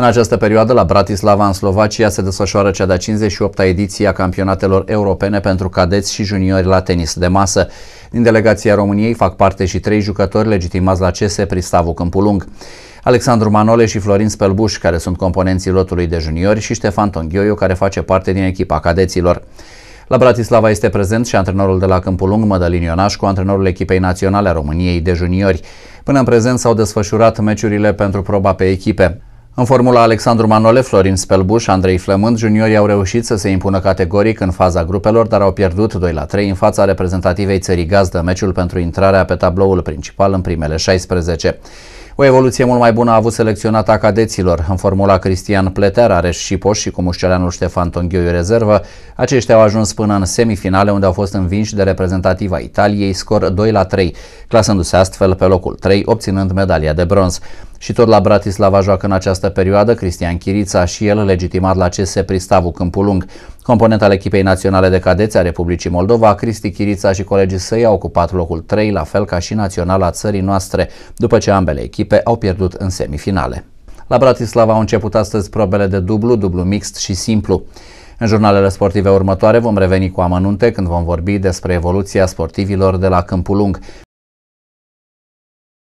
În această perioadă, la Bratislava, în Slovacia, se desfășoară cea de-a 58-a ediție a campionatelor europene pentru cadeți și juniori la tenis de masă. Din delegația României fac parte și trei jucători legitimați la CS Pristavu Câmpulung. Alexandru Manole și Florin Spelbuș, care sunt componenții lotului de juniori, și Ștefan Tonghioiu, care face parte din echipa cadeților. La Bratislava este prezent și antrenorul de la Câmpul Lung, Mădălin Ionașcu, antrenorul echipei naționale a României de juniori. Până în prezent s-au desfășurat meciurile pentru proba pe echipe. În formula Alexandru Manole, Florin Spelbuș, Andrei Flământ, juniorii au reușit să se impună categoric în faza grupelor, dar au pierdut 2 la 3 în fața reprezentativei țării gazdă meciul pentru intrarea pe tabloul principal în primele 16. O evoluție mult mai bună a avut selecționata cadeților. În formula Cristian Pletea, și Șipoș și cu mușceleanul Ștefan Tonghiu rezervă, aceștia au ajuns până în semifinale unde au fost învinși de reprezentativa Italiei, scor 2 la 3, clasându-se astfel pe locul 3, obținând medalia de bronz. Și tot la Bratislava joacă în această perioadă Cristian Chirița și el legitimat la CS Pristavu Câmpulung. Component al echipei naționale de cadeți a Republicii Moldova, Cristi Chirița și colegii săi au ocupat locul 3, la fel ca și naționala țării noastre, după ce ambele echipe au pierdut în semifinale. La Bratislava au început astăzi probele de dublu, dublu mixt și simplu. În jurnalele sportive următoare vom reveni cu amănunte când vom vorbi despre evoluția sportivilor de la Câmpul Lung.